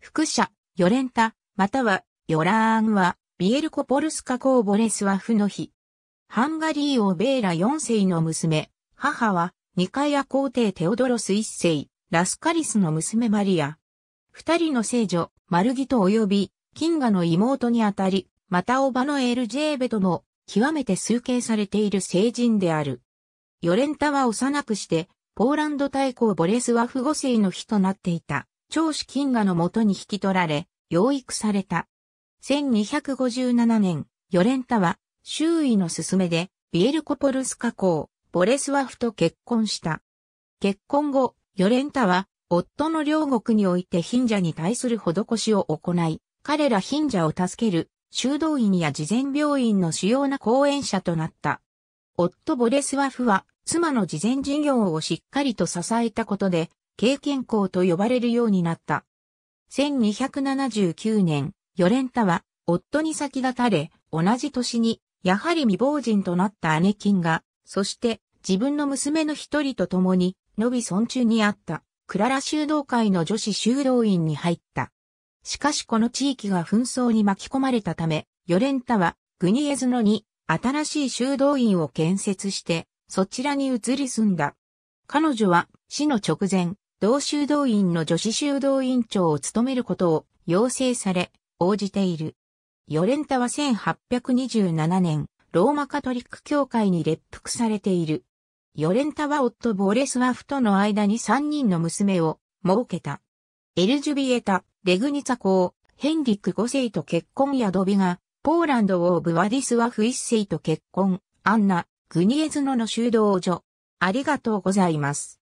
副社、ヨレンタ、または、ヨラーンは、ビエルコ・ポルスカ・コーボレスワフの日。ハンガリー王ベーラ4世の娘、母は、ニカヤ皇帝テオドロス1世、ラスカリスの娘マリア。二人の聖女、マルギト及び、金河の妹にあたり、またオバのエル・ジェーベとも、極めて崇敬されている聖人である。ヨレンタは幼くして、ポーランド大公ボレスワフ5世の日となっていた。長子金河のもとに引き取られ、養育された。1257年、ヨレンタは、周囲の勧めで、ビエルコポルスカ工、ボレスワフと結婚した。結婚後、ヨレンタは、夫の両国において貧者に対する施しを行い、彼ら貧者を助ける、修道院や事前病院の主要な講演者となった。夫ボレスワフは、妻の事前事業をしっかりと支えたことで、経験校と呼ばれるようになった。1279年、ヨレンタは、夫に先立たれ、同じ年に、やはり未亡人となった姉金が、そして自分の娘の一人と共に、のび村中にあった、クララ修道会の女子修道院に入った。しかしこの地域が紛争に巻き込まれたため、ヨレンタは、グニエズノに、新しい修道院を建設して、そちらに移り住んだ。彼女は、死の直前、同修道院の女子修道院長を務めることを要請され、応じている。ヨレンタは1827年、ローマカトリック教会に列服されている。ヨレンタは夫ボーレスワフとの間に3人の娘を設けた。エルジュビエタ、レグニツァ公、ヘンリック5世と結婚やドビが、ポーランド王ブワディスワフ1世と結婚、アンナ、グニエズノの修道女。ありがとうございます。